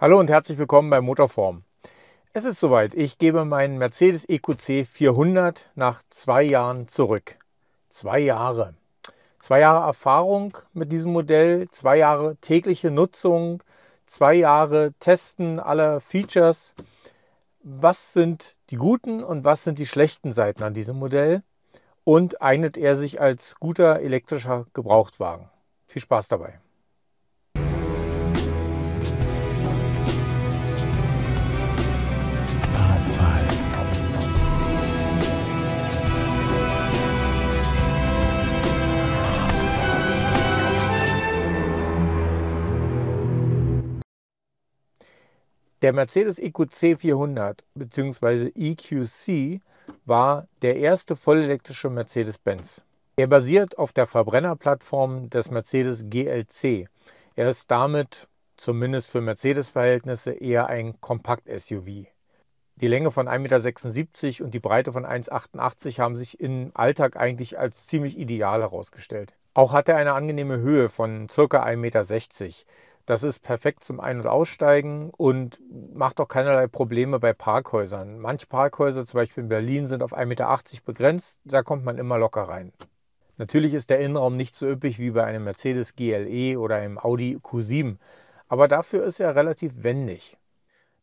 Hallo und herzlich willkommen bei Motorform. Es ist soweit, ich gebe meinen Mercedes EQC 400 nach zwei Jahren zurück. Zwei Jahre. Zwei Jahre Erfahrung mit diesem Modell, zwei Jahre tägliche Nutzung, zwei Jahre Testen aller Features. Was sind die guten und was sind die schlechten Seiten an diesem Modell? Und eignet er sich als guter elektrischer Gebrauchtwagen? Viel Spaß dabei. Der Mercedes EQC 400 bzw. EQC war der erste vollelektrische Mercedes-Benz. Er basiert auf der Verbrennerplattform des Mercedes GLC. Er ist damit, zumindest für Mercedes-Verhältnisse, eher ein Kompakt-SUV. Die Länge von 1,76 m und die Breite von 1,88 m haben sich im Alltag eigentlich als ziemlich ideal herausgestellt. Auch hat er eine angenehme Höhe von ca. 1,60 m. Das ist perfekt zum Ein- und Aussteigen und macht auch keinerlei Probleme bei Parkhäusern. Manche Parkhäuser, zum Beispiel in Berlin, sind auf 1,80 Meter begrenzt. Da kommt man immer locker rein. Natürlich ist der Innenraum nicht so üppig wie bei einem Mercedes GLE oder einem Audi Q7, aber dafür ist er relativ wendig.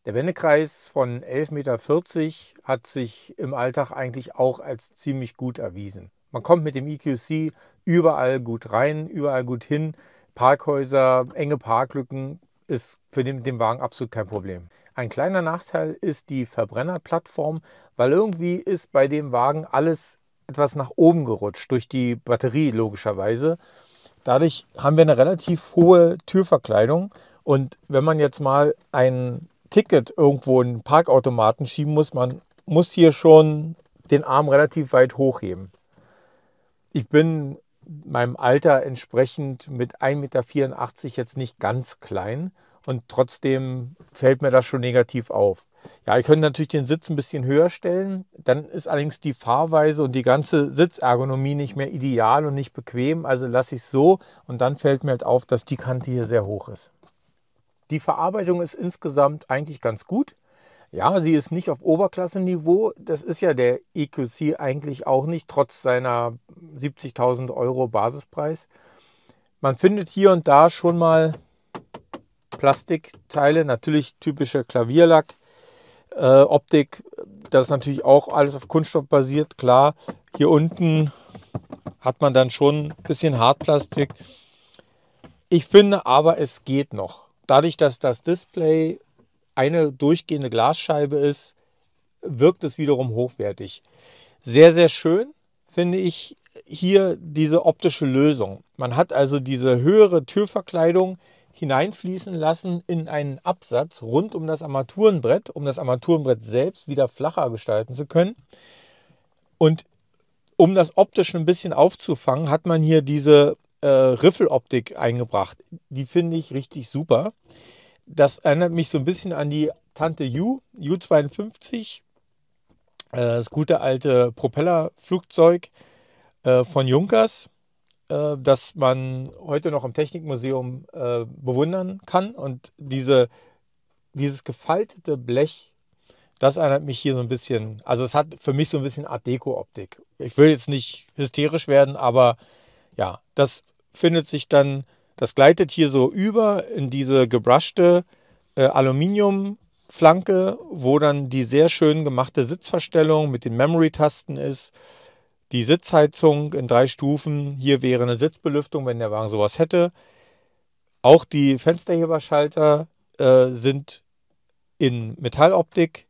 Der Wendekreis von 11,40 Meter hat sich im Alltag eigentlich auch als ziemlich gut erwiesen. Man kommt mit dem EQC überall gut rein, überall gut hin. Parkhäuser, enge Parklücken ist für den, den Wagen absolut kein Problem. Ein kleiner Nachteil ist die Verbrennerplattform, weil irgendwie ist bei dem Wagen alles etwas nach oben gerutscht, durch die Batterie logischerweise. Dadurch haben wir eine relativ hohe Türverkleidung und wenn man jetzt mal ein Ticket irgendwo in einen Parkautomaten schieben muss, man muss hier schon den Arm relativ weit hochheben. Ich bin meinem Alter entsprechend mit 1,84 Meter jetzt nicht ganz klein und trotzdem fällt mir das schon negativ auf. Ja, ich könnte natürlich den Sitz ein bisschen höher stellen, dann ist allerdings die Fahrweise und die ganze Sitzergonomie nicht mehr ideal und nicht bequem, also lasse ich es so und dann fällt mir halt auf, dass die Kante hier sehr hoch ist. Die Verarbeitung ist insgesamt eigentlich ganz gut. Ja, sie ist nicht auf Oberklassenniveau. Das ist ja der EQC eigentlich auch nicht, trotz seiner 70.000 Euro Basispreis. Man findet hier und da schon mal Plastikteile, natürlich typische Klavierlack, äh, Optik. Das ist natürlich auch alles auf Kunststoff basiert, klar. Hier unten hat man dann schon ein bisschen Hartplastik. Ich finde aber, es geht noch. Dadurch, dass das Display eine durchgehende Glasscheibe ist, wirkt es wiederum hochwertig. Sehr, sehr schön finde ich hier diese optische Lösung. Man hat also diese höhere Türverkleidung hineinfließen lassen in einen Absatz rund um das Armaturenbrett, um das Armaturenbrett selbst wieder flacher gestalten zu können. Und um das optisch ein bisschen aufzufangen, hat man hier diese äh, Riffeloptik eingebracht. Die finde ich richtig super. Das erinnert mich so ein bisschen an die Tante Ju, Ju-52, äh, das gute alte Propellerflugzeug äh, von Junkers, äh, das man heute noch im Technikmuseum bewundern kann. Und diese, dieses gefaltete Blech, das erinnert mich hier so ein bisschen, also es hat für mich so ein bisschen Art deko optik Ich will jetzt nicht hysterisch werden, aber ja, das findet sich dann das gleitet hier so über in diese gebruschte äh, Aluminiumflanke, wo dann die sehr schön gemachte Sitzverstellung mit den Memory-Tasten ist. Die Sitzheizung in drei Stufen. Hier wäre eine Sitzbelüftung, wenn der Wagen sowas hätte. Auch die Fensterheberschalter äh, sind in Metalloptik.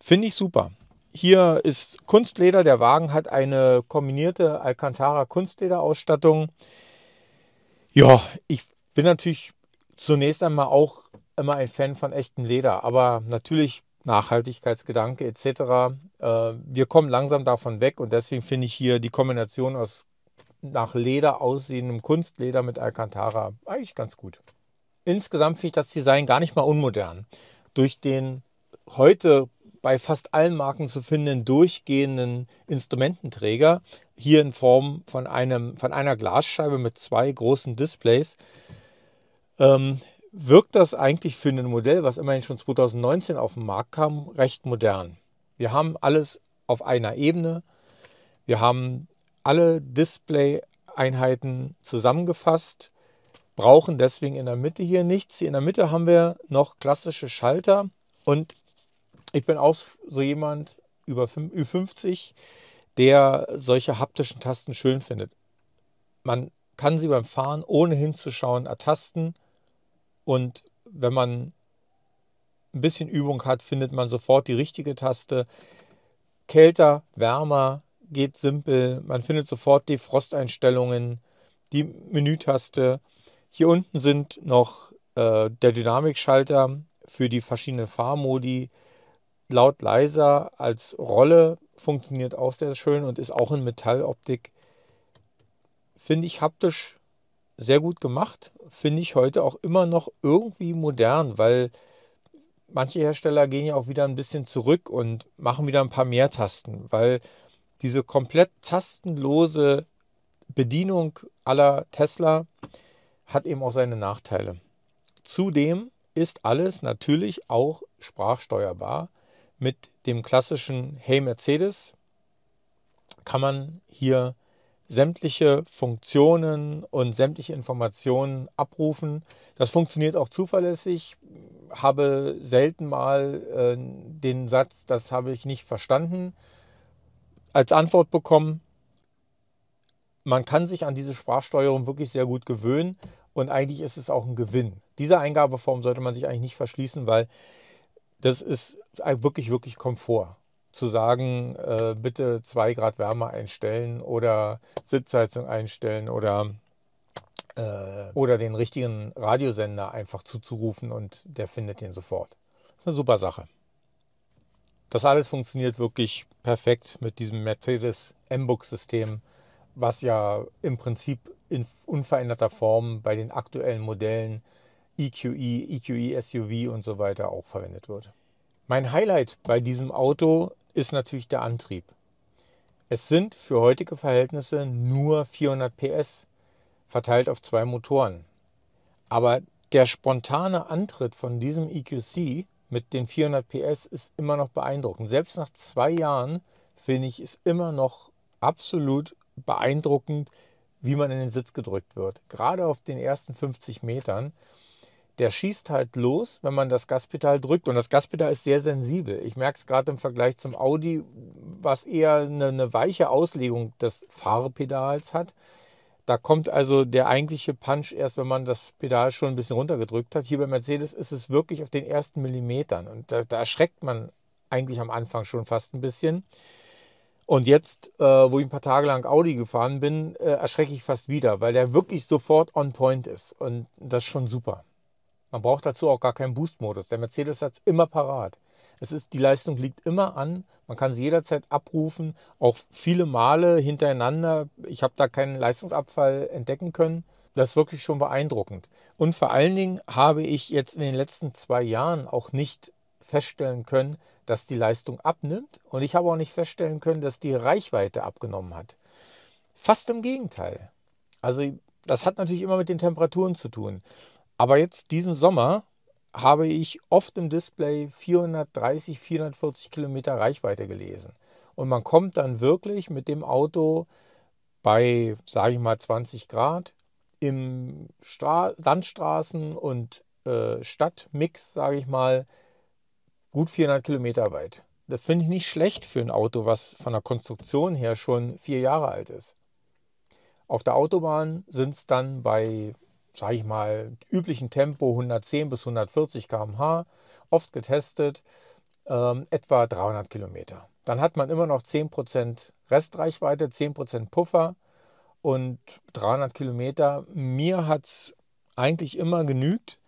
Finde ich super. Hier ist Kunstleder. Der Wagen hat eine kombinierte Alcantara Kunstlederausstattung. ausstattung ja, ich bin natürlich zunächst einmal auch immer ein Fan von echtem Leder, aber natürlich Nachhaltigkeitsgedanke etc. Äh, wir kommen langsam davon weg und deswegen finde ich hier die Kombination aus nach Leder aussehendem Kunstleder mit Alcantara eigentlich ganz gut. Insgesamt finde ich das Design gar nicht mal unmodern. Durch den heute bei fast allen Marken zu finden, durchgehenden Instrumententräger, hier in Form von, einem, von einer Glasscheibe mit zwei großen Displays, ähm, wirkt das eigentlich für ein Modell, was immerhin schon 2019 auf den Markt kam, recht modern. Wir haben alles auf einer Ebene. Wir haben alle Display-Einheiten zusammengefasst, brauchen deswegen in der Mitte hier nichts. Hier in der Mitte haben wir noch klassische Schalter und ich bin auch so jemand über 50, der solche haptischen Tasten schön findet. Man kann sie beim Fahren ohne hinzuschauen ertasten und wenn man ein bisschen Übung hat, findet man sofort die richtige Taste. Kälter, wärmer, geht simpel. Man findet sofort die Frosteinstellungen, die Menütaste. Hier unten sind noch äh, der Dynamikschalter für die verschiedenen Fahrmodi, laut leiser als Rolle funktioniert auch sehr schön und ist auch in Metalloptik, finde ich haptisch sehr gut gemacht, finde ich heute auch immer noch irgendwie modern, weil manche Hersteller gehen ja auch wieder ein bisschen zurück und machen wieder ein paar mehr Tasten, weil diese komplett tastenlose Bedienung aller Tesla hat eben auch seine Nachteile. Zudem ist alles natürlich auch sprachsteuerbar. Mit dem klassischen Hey Mercedes kann man hier sämtliche Funktionen und sämtliche Informationen abrufen. Das funktioniert auch zuverlässig. Habe selten mal äh, den Satz, das habe ich nicht verstanden, als Antwort bekommen. Man kann sich an diese Sprachsteuerung wirklich sehr gut gewöhnen und eigentlich ist es auch ein Gewinn. Diese Eingabeform sollte man sich eigentlich nicht verschließen, weil das ist wirklich, wirklich Komfort. Zu sagen, äh, bitte zwei Grad Wärme einstellen oder Sitzheizung einstellen oder, äh, oder den richtigen Radiosender einfach zuzurufen und der findet den sofort. Das ist eine super Sache. Das alles funktioniert wirklich perfekt mit diesem Mercedes M-Book-System, was ja im Prinzip in unveränderter Form bei den aktuellen Modellen äh, EQE, EQE SUV und so weiter auch verwendet wird. Mein Highlight bei diesem Auto ist natürlich der Antrieb. Es sind für heutige Verhältnisse nur 400 PS, verteilt auf zwei Motoren. Aber der spontane Antritt von diesem EQC mit den 400 PS ist immer noch beeindruckend. Selbst nach zwei Jahren finde ich es immer noch absolut beeindruckend, wie man in den Sitz gedrückt wird. Gerade auf den ersten 50 Metern der schießt halt los, wenn man das Gaspedal drückt. Und das Gaspedal ist sehr sensibel. Ich merke es gerade im Vergleich zum Audi, was eher eine, eine, weiche Auslegung des Fahrpedals hat. Da kommt also der eigentliche Punch erst, wenn man das Pedal schon ein bisschen runtergedrückt hat. Hier bei Mercedes ist es wirklich auf den ersten Millimetern. Und da, da erschreckt man eigentlich am Anfang schon fast ein bisschen. Und jetzt, äh, wo ich ein paar Tage lang Audi gefahren bin, äh, erschrecke ich fast wieder, weil der wirklich sofort on point ist. Und das ist schon super. Man braucht dazu auch gar keinen Boost-Modus. Der Mercedes hat es immer parat. Es ist, die Leistung liegt immer an. Man kann sie jederzeit abrufen, auch viele Male hintereinander. Ich habe da keinen Leistungsabfall entdecken können. Das ist wirklich schon beeindruckend. Und vor allen Dingen habe ich jetzt in den letzten zwei Jahren auch nicht feststellen können, dass die Leistung abnimmt. Und ich habe auch nicht feststellen können, dass die Reichweite abgenommen hat. Fast im Gegenteil. Also das hat natürlich immer mit den Temperaturen zu tun. Aber jetzt diesen Sommer habe ich oft im Display 430, 440 Kilometer Reichweite gelesen. Und man kommt dann wirklich mit dem Auto bei, sage ich mal, 20 Grad im Stra Landstraßen- und äh, Stadtmix, sage ich mal, gut 400 Kilometer weit. Das finde ich nicht schlecht für ein Auto, was von der Konstruktion her schon vier Jahre alt ist. Auf der Autobahn sind es dann bei sage ich mal, üblichen Tempo 110 bis 140 km/h, oft getestet, ähm, etwa 300 Kilometer. Dann hat man immer noch 10% Restreichweite, 10% Puffer und 300 Kilometer. Mir hat es eigentlich immer genügt.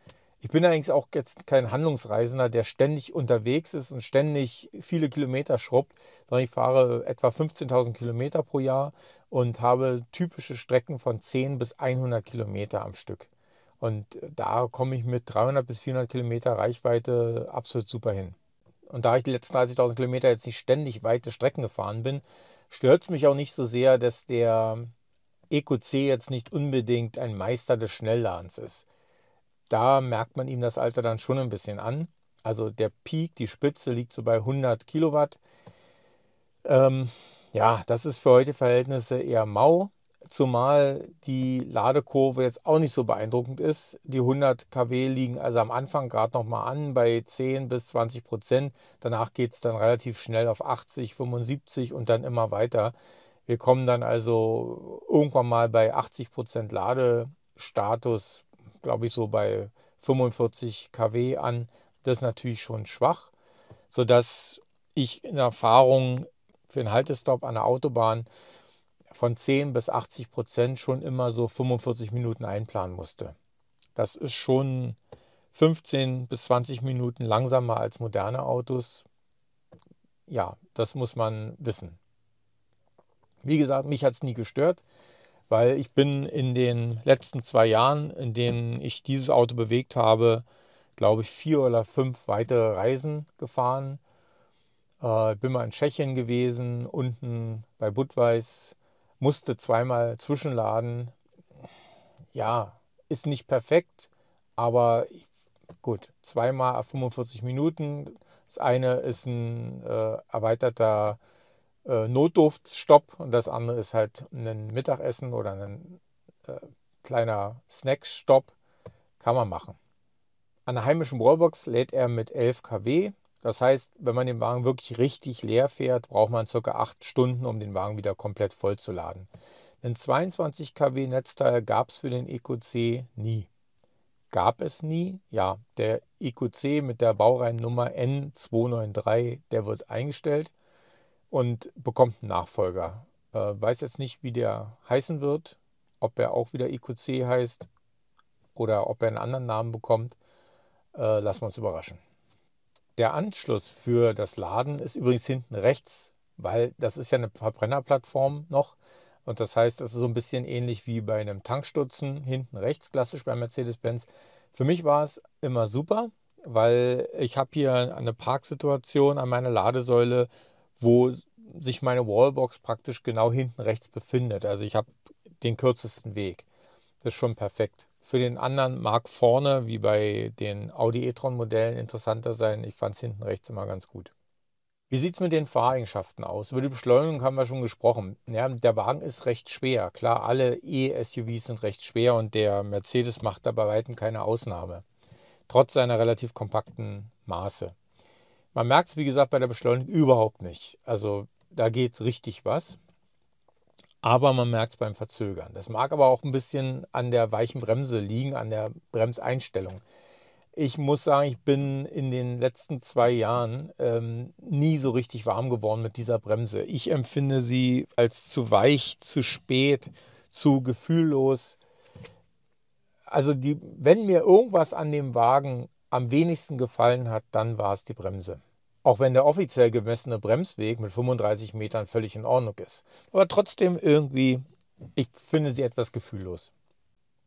Ich bin allerdings auch jetzt kein Handlungsreisender, der ständig unterwegs ist und ständig viele Kilometer schrubbt, sondern ich fahre etwa 15.000 Kilometer pro Jahr und habe typische Strecken von 10 bis 100 Kilometer am Stück. Und da komme ich mit 300 bis 400 Kilometer Reichweite absolut super hin. Und da ich die letzten 30.000 Kilometer jetzt nicht ständig weite Strecken gefahren bin, stört es mich auch nicht so sehr, dass der EQC jetzt nicht unbedingt ein Meister des Schnellladens ist da merkt man ihm das Alter dann schon ein bisschen an. Also der Peak, die Spitze liegt so bei 100 Kilowatt. Ähm, ja, das ist für heute Verhältnisse eher mau, zumal die Ladekurve jetzt auch nicht so beeindruckend ist. Die 100 kW liegen also am Anfang gerade nochmal an bei 10 bis 20 Prozent. Danach geht es dann relativ schnell auf 80, 75 und dann immer weiter. Wir kommen dann also irgendwann mal bei 80 Prozent Ladestatus glaube ich, so bei 45 kW an. Das ist natürlich schon schwach, sodass ich in Erfahrung für einen Haltestopp an der Autobahn von 10 bis 80 Prozent schon immer so 45 Minuten einplanen musste. Das ist schon 15 bis 20 Minuten langsamer als moderne Autos. Ja, das muss man wissen. Wie gesagt, mich hat es nie gestört weil ich bin in den letzten zwei Jahren, in denen ich dieses Auto bewegt habe, glaube ich, vier oder fünf weitere Reisen gefahren. Äh, bin mal in Tschechien gewesen, unten bei Budweis, musste zweimal zwischenladen. Ja, ist nicht perfekt, aber gut, zweimal 45 Minuten. Das eine ist ein äh, erweiterter äh, Notdurftstopp und das andere ist halt ein Mittagessen oder ein äh, kleiner Snackstopp. Kann man machen. An der heimischen Wallbox lädt er mit 11 kW. Das heißt, wenn man den Wagen wirklich richtig leer fährt, braucht man ca. 8 Stunden, um den Wagen wieder komplett vollzuladen. Ein 22 kW Netzteil gab es für den EQC nie. Gab es nie? Ja, der EQC mit der Baureihennummer N293, der wird eingestellt und bekommt einen Nachfolger. Äh, weiß jetzt nicht, wie der heißen wird, ob er auch wieder IQC heißt oder ob er einen anderen Namen bekommt. Äh, lassen wir uns überraschen. Der Anschluss für das Laden ist übrigens hinten rechts, weil das ist ja eine Verbrennerplattform noch. Und das heißt, das ist so ein bisschen ähnlich wie bei einem Tankstutzen, hinten rechts klassisch bei Mercedes-Benz. Für mich war es immer super, weil ich habe hier eine Parksituation an meiner Ladesäule wo sich meine Wallbox praktisch genau hinten rechts befindet. Also ich habe den kürzesten Weg. Das ist schon perfekt. Für den anderen mag vorne, wie bei den Audi e-tron-Modellen, interessanter sein. Ich fand es hinten rechts immer ganz gut. Wie sieht es mit den Fahreigenschaften aus? Über die Beschleunigung haben wir schon gesprochen. Ja, der Wagen ist recht schwer. Klar, alle E-SUVs sind recht schwer und der Mercedes macht da bei weitem keine Ausnahme. Trotz seiner relativ kompakten Maße. Man merkt es, wie gesagt, bei der Beschleunigung überhaupt nicht. Also da geht richtig was. Aber man merkt es beim Verzögern. Das mag aber auch ein bisschen an der weichen Bremse liegen, an der Bremseinstellung. Ich muss sagen, ich bin in den letzten zwei Jahren ähm, nie so richtig warm geworden mit dieser Bremse. Ich empfinde sie als zu weich, zu spät, zu gefühllos. Also die, wenn mir irgendwas an dem Wagen am wenigsten gefallen hat, dann war es die Bremse auch wenn der offiziell gemessene Bremsweg mit 35 Metern völlig in Ordnung ist. Aber trotzdem irgendwie, ich finde sie etwas gefühllos.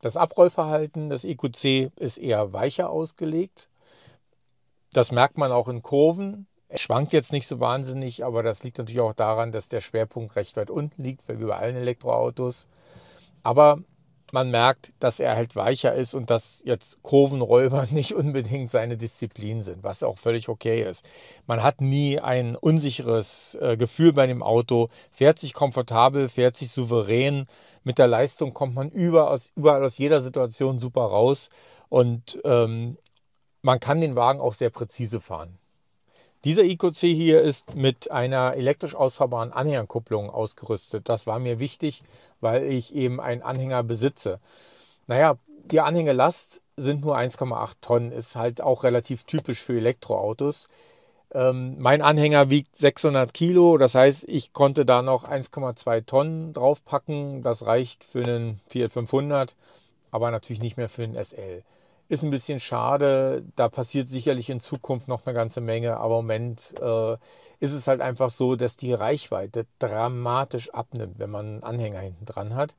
Das Abrollverhalten des EQC ist eher weicher ausgelegt. Das merkt man auch in Kurven. Es schwankt jetzt nicht so wahnsinnig, aber das liegt natürlich auch daran, dass der Schwerpunkt recht weit unten liegt, wie bei allen Elektroautos. Aber man merkt, dass er halt weicher ist und dass jetzt Kurvenräuber nicht unbedingt seine Disziplin sind, was auch völlig okay ist. Man hat nie ein unsicheres äh, Gefühl bei dem Auto, fährt sich komfortabel, fährt sich souverän. Mit der Leistung kommt man überall aus jeder Situation super raus und ähm, man kann den Wagen auch sehr präzise fahren. Dieser EcoC hier ist mit einer elektrisch ausfahrbaren Anhängerkupplung ausgerüstet. Das war mir wichtig, weil ich eben einen Anhänger besitze. Naja, die Anhängelast sind nur 1,8 Tonnen, ist halt auch relativ typisch für Elektroautos. Ähm, mein Anhänger wiegt 600 Kilo, das heißt, ich konnte da noch 1,2 Tonnen draufpacken. Das reicht für einen Fiat 500, aber natürlich nicht mehr für einen SL. Ist ein bisschen schade. Da passiert sicherlich in Zukunft noch eine ganze Menge. Aber im Moment äh, ist es halt einfach so, dass die Reichweite dramatisch abnimmt, wenn man einen Anhänger hinten dran hat.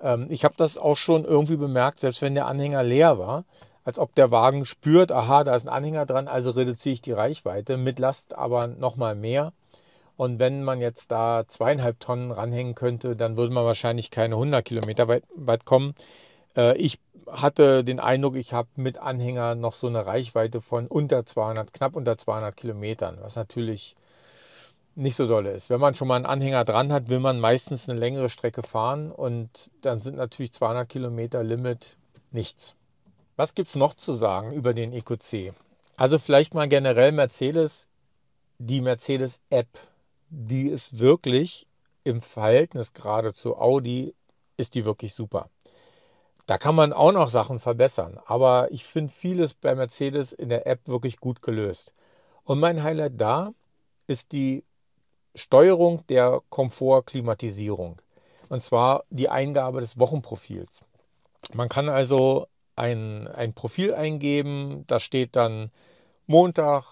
Ähm, ich habe das auch schon irgendwie bemerkt, selbst wenn der Anhänger leer war, als ob der Wagen spürt, aha, da ist ein Anhänger dran, also reduziere ich die Reichweite mit Last aber nochmal mehr. Und wenn man jetzt da zweieinhalb Tonnen ranhängen könnte, dann würde man wahrscheinlich keine 100 Kilometer weit, weit kommen. Äh, ich hatte den Eindruck, ich habe mit Anhänger noch so eine Reichweite von unter 200, knapp unter 200 Kilometern, was natürlich nicht so dolle ist. Wenn man schon mal einen Anhänger dran hat, will man meistens eine längere Strecke fahren und dann sind natürlich 200 Kilometer Limit nichts. Was gibt es noch zu sagen über den EQC? Also vielleicht mal generell Mercedes, die Mercedes-App, die ist wirklich im Verhältnis gerade zu Audi, ist die wirklich super. Da kann man auch noch Sachen verbessern, aber ich finde vieles bei Mercedes in der App wirklich gut gelöst. Und mein Highlight da ist die Steuerung der Komfortklimatisierung. Und zwar die Eingabe des Wochenprofils. Man kann also ein, ein Profil eingeben, da steht dann Montag,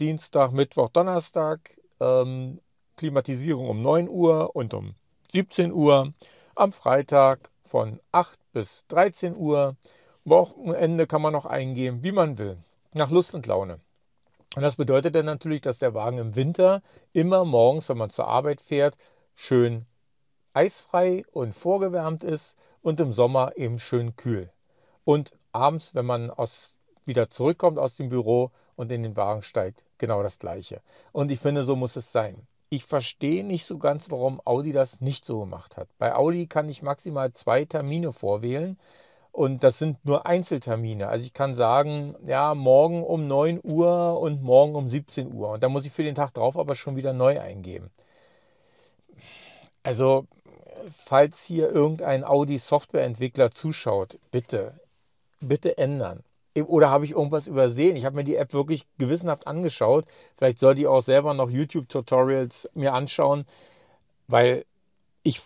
Dienstag, Mittwoch, Donnerstag, ähm, Klimatisierung um 9 Uhr und um 17 Uhr, am Freitag von 8 bis 13 Uhr. Wochenende kann man noch eingeben, wie man will, nach Lust und Laune. Und das bedeutet dann natürlich, dass der Wagen im Winter immer morgens, wenn man zur Arbeit fährt, schön eisfrei und vorgewärmt ist und im Sommer eben schön kühl. Und abends, wenn man aus, wieder zurückkommt aus dem Büro und in den Wagen steigt, genau das gleiche. Und ich finde, so muss es sein ich verstehe nicht so ganz, warum Audi das nicht so gemacht hat. Bei Audi kann ich maximal zwei Termine vorwählen und das sind nur Einzeltermine. Also ich kann sagen, ja, morgen um 9 Uhr und morgen um 17 Uhr. Und da muss ich für den Tag drauf aber schon wieder neu eingeben. Also, falls hier irgendein Audi-Softwareentwickler zuschaut, bitte, bitte ändern oder habe ich irgendwas übersehen? Ich habe mir die App wirklich gewissenhaft angeschaut. Vielleicht sollte ich auch selber noch YouTube-Tutorials mir anschauen, weil ich,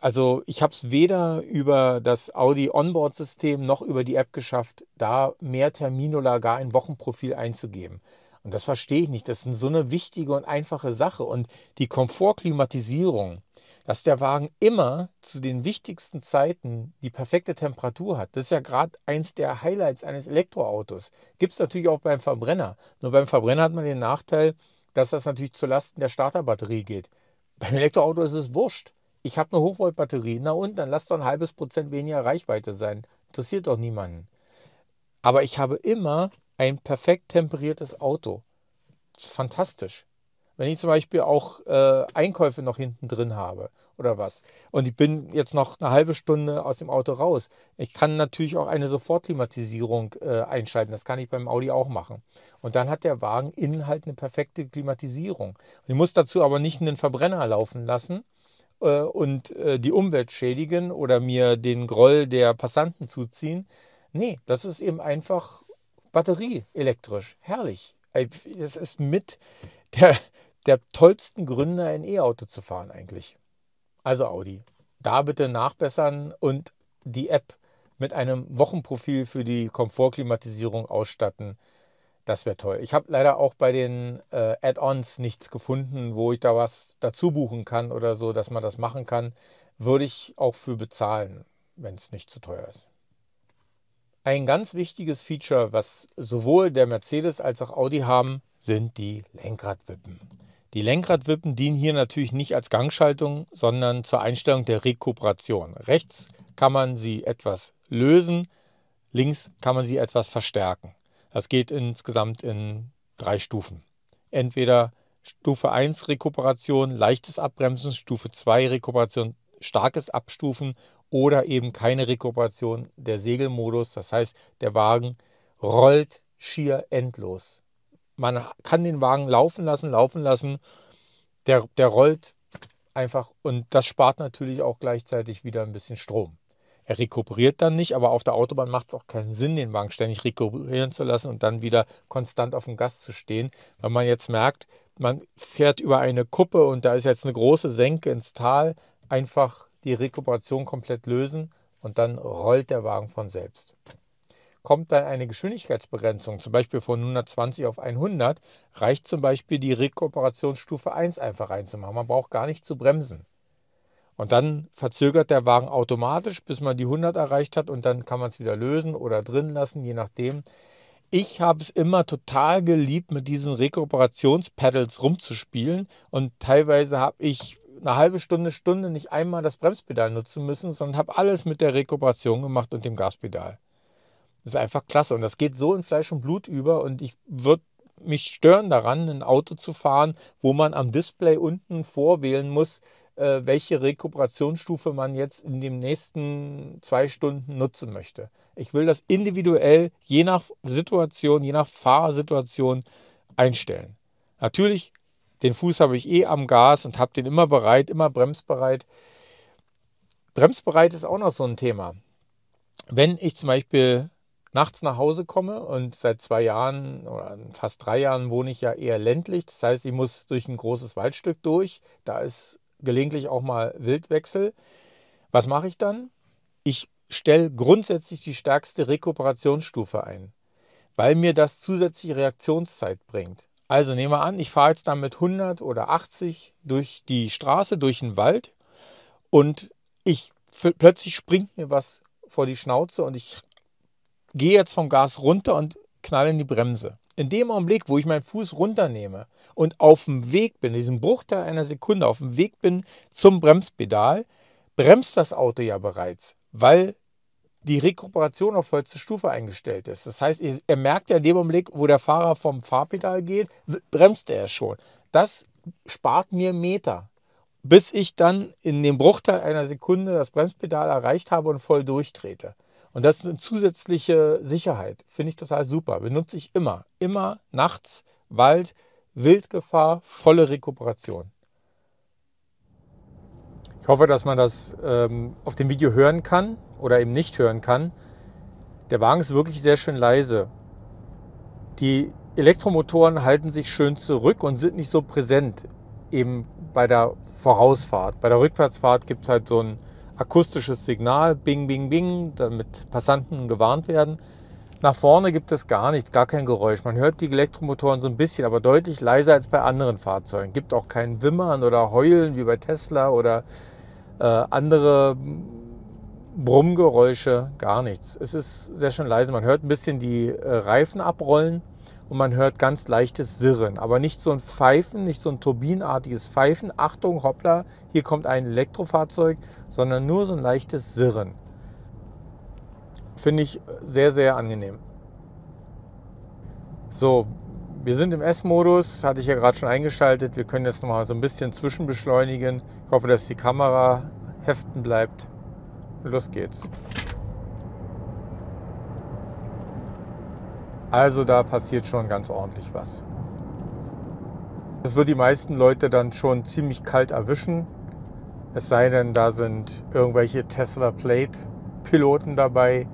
also ich habe es weder über das Audi Onboard-System noch über die App geschafft, da mehr Termine oder gar ein Wochenprofil einzugeben. Und das verstehe ich nicht. Das ist so eine wichtige und einfache Sache. Und die Komfortklimatisierung, dass der Wagen immer zu den wichtigsten Zeiten die perfekte Temperatur hat. Das ist ja gerade eins der Highlights eines Elektroautos. Gibt es natürlich auch beim Verbrenner. Nur beim Verbrenner hat man den Nachteil, dass das natürlich zulasten der Starterbatterie geht. Beim Elektroauto ist es wurscht. Ich habe eine Hochvoltbatterie. Na und, dann lass doch ein halbes Prozent weniger Reichweite sein. Interessiert doch niemanden. Aber ich habe immer ein perfekt temperiertes Auto. Das ist fantastisch. Wenn ich zum Beispiel auch äh, Einkäufe noch hinten drin habe oder was und ich bin jetzt noch eine halbe Stunde aus dem Auto raus, ich kann natürlich auch eine Sofortklimatisierung äh, einschalten. Das kann ich beim Audi auch machen. Und dann hat der Wagen innen halt eine perfekte Klimatisierung. Ich muss dazu aber nicht einen Verbrenner laufen lassen, äh, und äh, die Umwelt schädigen oder mir den Groll der Passanten zuziehen. Nee, das ist eben einfach batterieelektrisch. Herrlich. Es ist mit der, der tollsten Gründe, ein E-Auto zu fahren eigentlich. Also Audi, da bitte nachbessern und die App mit einem Wochenprofil für die Komfortklimatisierung ausstatten. Das wäre toll. Ich habe leider auch bei den äh, Add-ons nichts gefunden, wo ich da was dazu buchen kann oder so, dass man das machen kann. Würde ich auch für bezahlen, wenn es nicht zu teuer ist. Ein ganz wichtiges Feature, was sowohl der Mercedes als auch Audi haben, sind die Lenkradwippen. Die Lenkradwippen dienen hier natürlich nicht als Gangschaltung, sondern zur Einstellung der Rekuperation. Rechts kann man sie etwas lösen, links kann man sie etwas verstärken. Das geht insgesamt in drei Stufen. Entweder Stufe 1 Rekuperation, leichtes Abbremsen, Stufe 2 Rekuperation, starkes Abstufen oder eben keine Rekuperation der Segelmodus. Das heißt, der Wagen rollt schier endlos. Man kann den Wagen laufen lassen, laufen lassen. Der, der rollt einfach und das spart natürlich auch gleichzeitig wieder ein bisschen Strom. Er rekuperiert dann nicht, aber auf der Autobahn macht es auch keinen Sinn, den Wagen ständig rekuperieren zu lassen und dann wieder konstant auf dem Gas zu stehen, Wenn man jetzt merkt, man fährt über eine Kuppe und da ist jetzt eine große Senke ins Tal, einfach die Rekuperation komplett lösen und dann rollt der Wagen von selbst. Kommt dann eine Geschwindigkeitsbegrenzung, zum Beispiel von 120 auf 100, reicht zum Beispiel die Rekuperationsstufe 1 einfach reinzumachen. Man braucht gar nicht zu bremsen. Und dann verzögert der Wagen automatisch, bis man die 100 erreicht hat und dann kann man es wieder lösen oder drin lassen, je nachdem. Ich habe es immer total geliebt, mit diesen Rekuperationspedals rumzuspielen und teilweise habe ich eine halbe Stunde, Stunde nicht einmal das Bremspedal nutzen müssen, sondern habe alles mit der Rekuperation gemacht und dem Gaspedal. Das ist einfach klasse und das geht so in Fleisch und Blut über und ich würde mich stören daran, ein Auto zu fahren, wo man am Display unten vorwählen muss, äh, welche Rekuperationsstufe man jetzt in den nächsten zwei Stunden nutzen möchte. Ich will das individuell je nach Situation, je nach Fahrsituation einstellen. Natürlich den Fuß habe ich eh am Gas und habe den immer bereit, immer bremsbereit. Bremsbereit ist auch noch so ein Thema. Wenn ich zum Beispiel nachts nach Hause komme und seit zwei Jahren oder fast drei Jahren wohne ich ja eher ländlich. Das heißt, ich muss durch ein großes Waldstück durch. Da ist gelegentlich auch mal Wildwechsel. Was mache ich dann? Ich stelle grundsätzlich die stärkste Rekuperationsstufe ein, weil mir das zusätzliche Reaktionszeit bringt. Also nehmen wir an, ich fahre jetzt dann mit 100 oder 80 durch die Straße, durch den Wald und ich plötzlich springt mir was vor die Schnauze und ich gehe jetzt vom Gas runter und knalle in die Bremse. In dem Augenblick, wo ich meinen Fuß runternehme und auf dem Weg bin, diesen Bruchteil einer Sekunde auf dem Weg bin zum Bremspedal, bremst das Auto ja bereits, weil die Rekuperation auf vollste Stufe eingestellt ist. Das heißt, er merkt ja in dem Augenblick, wo der Fahrer vom Fahrpedal geht, bremst er schon. Das spart mir Meter, bis ich dann in dem Bruchteil einer Sekunde das Bremspedal erreicht habe und voll durchtrete. Und das ist eine zusätzliche Sicherheit. Finde ich total super. Benutze ich immer. Immer nachts, Wald, Wildgefahr, volle Rekuperation. Ich hoffe, dass man das ähm, auf dem Video hören kann oder eben nicht hören kann. Der Wagen ist wirklich sehr schön leise. Die Elektromotoren halten sich schön zurück und sind nicht so präsent. Eben bei der Vorausfahrt. Bei der Rückwärtsfahrt gibt es halt so ein akustisches Signal, bing, bing, bing, damit Passanten gewarnt werden. Nach vorne gibt es gar nichts, gar kein Geräusch. Man hört die Elektromotoren so ein bisschen, aber deutlich leiser als bei anderen Fahrzeugen. Gibt auch kein Wimmern oder Heulen wie bei Tesla oder äh, andere Brummgeräusche, gar nichts. Es ist sehr schön leise. Man hört ein bisschen die äh, Reifen abrollen und man hört ganz leichtes Sirren, aber nicht so ein Pfeifen, nicht so ein turbinartiges Pfeifen. Achtung, hoppla, hier kommt ein Elektrofahrzeug, sondern nur so ein leichtes Sirren. Finde ich sehr, sehr angenehm. So, wir sind im S-Modus, hatte ich ja gerade schon eingeschaltet. Wir können jetzt noch mal so ein bisschen zwischenbeschleunigen. Ich hoffe, dass die Kamera heften bleibt. Los geht's. Also da passiert schon ganz ordentlich was. Das wird die meisten Leute dann schon ziemlich kalt erwischen. Es sei denn, da sind irgendwelche Tesla Plate Piloten dabei.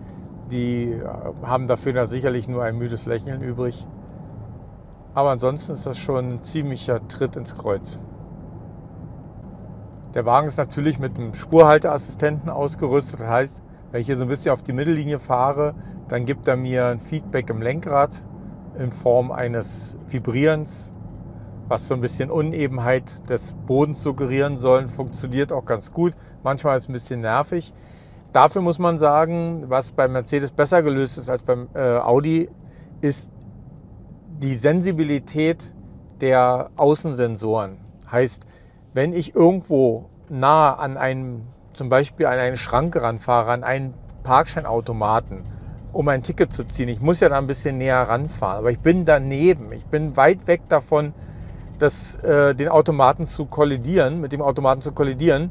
Die äh, haben dafür sicherlich nur ein müdes Lächeln übrig. Aber ansonsten ist das schon ein ziemlicher Tritt ins Kreuz. Der Wagen ist natürlich mit einem Spurhalteassistenten ausgerüstet. Das heißt, wenn ich hier so ein bisschen auf die Mittellinie fahre, dann gibt er mir ein Feedback im Lenkrad in Form eines Vibrierens, was so ein bisschen Unebenheit des Bodens suggerieren soll. Funktioniert auch ganz gut. Manchmal ist es ein bisschen nervig. Dafür muss man sagen, was beim Mercedes besser gelöst ist als beim äh, Audi, ist die Sensibilität der Außensensoren. Heißt, wenn ich irgendwo nah an einem, zum Beispiel an eine Schranke ranfahre, an einen Parkscheinautomaten, um ein Ticket zu ziehen, ich muss ja da ein bisschen näher ranfahren, aber ich bin daneben, ich bin weit weg davon, das, äh, den Automaten zu kollidieren, mit dem Automaten zu kollidieren,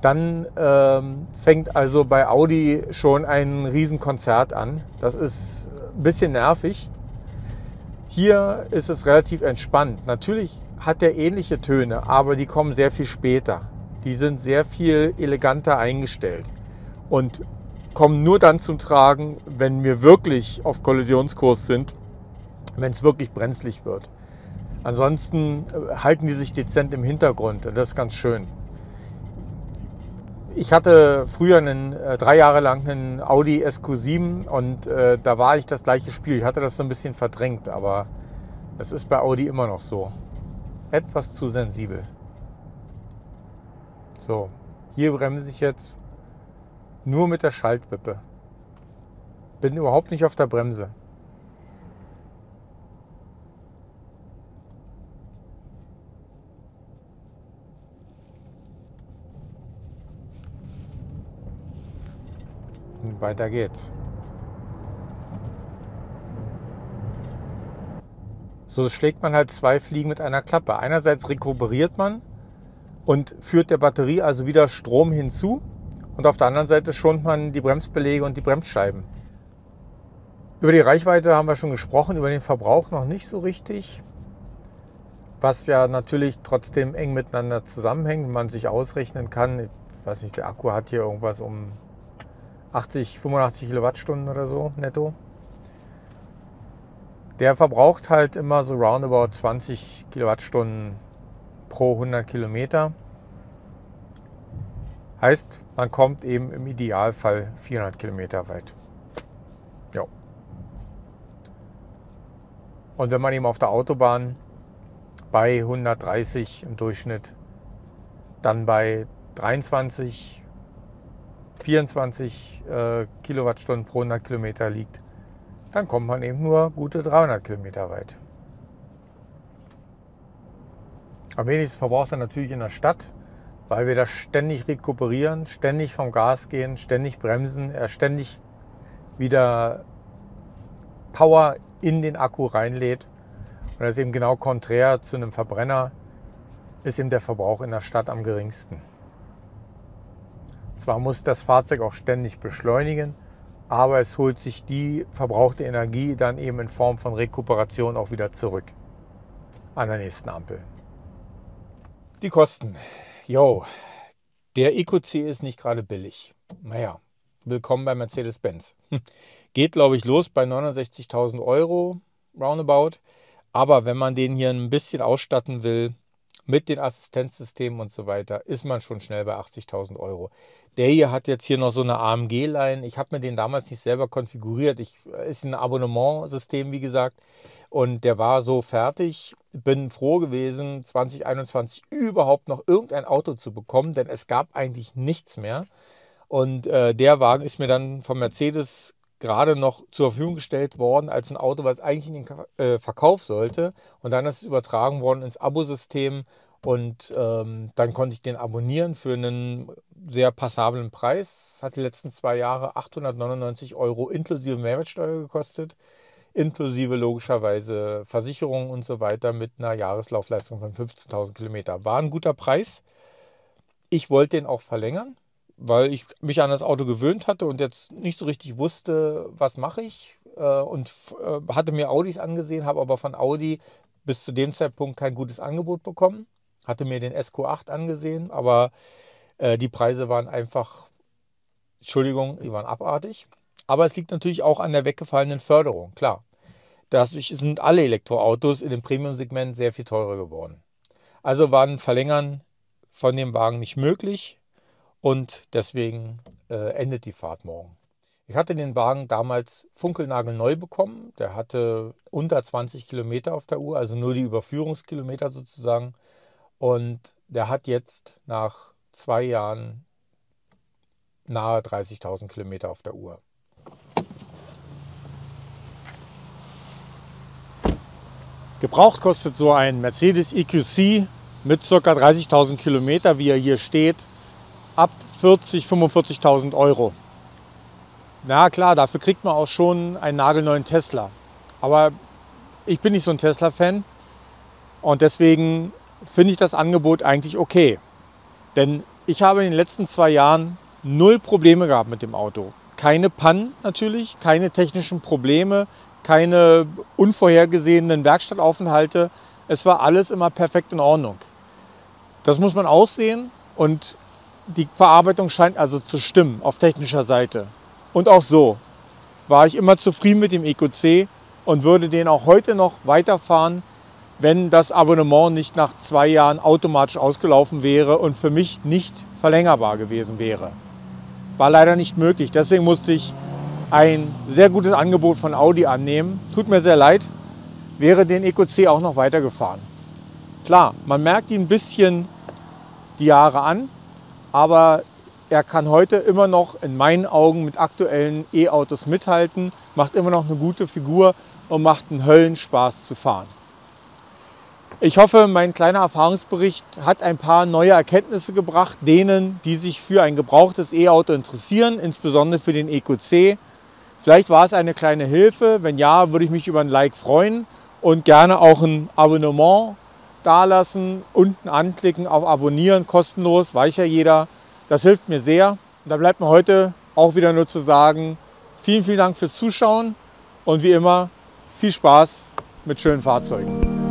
dann ähm, fängt also bei Audi schon ein Riesenkonzert an. Das ist ein bisschen nervig. Hier ist es relativ entspannt. Natürlich hat er ähnliche Töne, aber die kommen sehr viel später. Die sind sehr viel eleganter eingestellt und kommen nur dann zum Tragen, wenn wir wirklich auf Kollisionskurs sind, wenn es wirklich brenzlig wird. Ansonsten äh, halten die sich dezent im Hintergrund. Das ist ganz schön. Ich hatte früher einen, äh, drei Jahre lang einen Audi SQ7 und äh, da war ich das gleiche Spiel. Ich hatte das so ein bisschen verdrängt, aber das ist bei Audi immer noch so etwas zu sensibel. So, hier bremse ich jetzt nur mit der Schaltwippe. Bin überhaupt nicht auf der Bremse. Und weiter geht's. So schlägt man halt zwei Fliegen mit einer Klappe. Einerseits rekuperiert man und führt der Batterie also wieder Strom hinzu und auf der anderen Seite schont man die Bremsbeläge und die Bremsscheiben. Über die Reichweite haben wir schon gesprochen, über den Verbrauch noch nicht so richtig, was ja natürlich trotzdem eng miteinander zusammenhängt, man sich ausrechnen kann. Ich weiß nicht, der Akku hat hier irgendwas um 80, 85 Kilowattstunden oder so netto. Der verbraucht halt immer so roundabout 20 Kilowattstunden pro 100 Kilometer. Heißt, man kommt eben im Idealfall 400 Kilometer weit. Ja. Und wenn man eben auf der Autobahn bei 130 im Durchschnitt, dann bei 23, 24 äh, Kilowattstunden pro 100 Kilometer liegt, dann kommt man eben nur gute 300 Kilometer weit. Am wenigsten verbraucht er natürlich in der Stadt, weil wir da ständig rekuperieren, ständig vom Gas gehen, ständig bremsen, er ständig wieder Power in den Akku reinlädt. Und das ist eben genau konträr zu einem Verbrenner, ist eben der Verbrauch in der Stadt am geringsten. Zwar muss das Fahrzeug auch ständig beschleunigen, aber es holt sich die verbrauchte Energie dann eben in Form von Rekuperation auch wieder zurück an der nächsten Ampel. Die Kosten. Jo, der EQC ist nicht gerade billig. Naja, willkommen bei Mercedes-Benz. Geht, glaube ich, los bei 69.000 Euro roundabout. Aber wenn man den hier ein bisschen ausstatten will, mit den Assistenzsystemen und so weiter, ist man schon schnell bei 80.000 Euro. Der hier hat jetzt hier noch so eine AMG-Line. Ich habe mir den damals nicht selber konfiguriert. Ich, äh, ist ein Abonnementsystem, wie gesagt. Und der war so fertig. Bin froh gewesen, 2021 überhaupt noch irgendein Auto zu bekommen, denn es gab eigentlich nichts mehr. Und äh, der Wagen ist mir dann von Mercedes gerade noch zur Verfügung gestellt worden als ein Auto, was eigentlich in den äh, Verkauf sollte. Und dann ist es übertragen worden ins Abosystem und ähm, dann konnte ich den abonnieren für einen sehr passablen Preis. hat die letzten zwei Jahre 899 Euro inklusive Mehrwertsteuer gekostet, inklusive logischerweise Versicherungen und so weiter mit einer Jahreslaufleistung von 15.000 Kilometer. War ein guter Preis. Ich wollte den auch verlängern weil ich mich an das Auto gewöhnt hatte und jetzt nicht so richtig wusste, was mache ich. Äh, und äh, hatte mir Audis angesehen, habe aber von Audi bis zu dem Zeitpunkt kein gutes Angebot bekommen. Hatte mir den SQ8 angesehen, aber äh, die Preise waren einfach, Entschuldigung, die waren abartig. Aber es liegt natürlich auch an der weggefallenen Förderung, klar. Dadurch sind alle Elektroautos in dem Premium-Segment sehr viel teurer geworden. Also war ein Verlängern von dem Wagen nicht möglich. Und deswegen äh, endet die Fahrt morgen. Ich hatte den Wagen damals funkelnagelneu bekommen. Der hatte unter 20 Kilometer auf der Uhr, also nur die Überführungskilometer sozusagen. Und der hat jetzt nach zwei Jahren nahe 30.000 Kilometer auf der Uhr. Gebraucht kostet so ein Mercedes EQC mit ca. 30.000 Kilometer, wie er hier steht, ab 40, 45.000 Euro. Na klar, dafür kriegt man auch schon einen nagelneuen Tesla. Aber ich bin nicht so ein Tesla-Fan und deswegen finde ich das Angebot eigentlich okay. Denn ich habe in den letzten zwei Jahren null Probleme gehabt mit dem Auto. Keine Pannen natürlich, keine technischen Probleme, keine unvorhergesehenen Werkstattaufenthalte. Es war alles immer perfekt in Ordnung. Das muss man auch sehen und die Verarbeitung scheint also zu stimmen auf technischer Seite. Und auch so war ich immer zufrieden mit dem EQC und würde den auch heute noch weiterfahren, wenn das Abonnement nicht nach zwei Jahren automatisch ausgelaufen wäre und für mich nicht verlängerbar gewesen wäre. War leider nicht möglich. Deswegen musste ich ein sehr gutes Angebot von Audi annehmen. Tut mir sehr leid, wäre den EQC auch noch weitergefahren. Klar, man merkt ihn ein bisschen die Jahre an, aber er kann heute immer noch in meinen Augen mit aktuellen E-Autos mithalten, macht immer noch eine gute Figur und macht einen Höllenspaß zu fahren. Ich hoffe, mein kleiner Erfahrungsbericht hat ein paar neue Erkenntnisse gebracht, denen, die sich für ein gebrauchtes E-Auto interessieren, insbesondere für den EQC. Vielleicht war es eine kleine Hilfe. Wenn ja, würde ich mich über ein Like freuen und gerne auch ein Abonnement dalassen, unten anklicken auf Abonnieren, kostenlos, weiß ja jeder. Das hilft mir sehr. Und da bleibt mir heute auch wieder nur zu sagen, vielen, vielen Dank fürs Zuschauen und wie immer viel Spaß mit schönen Fahrzeugen.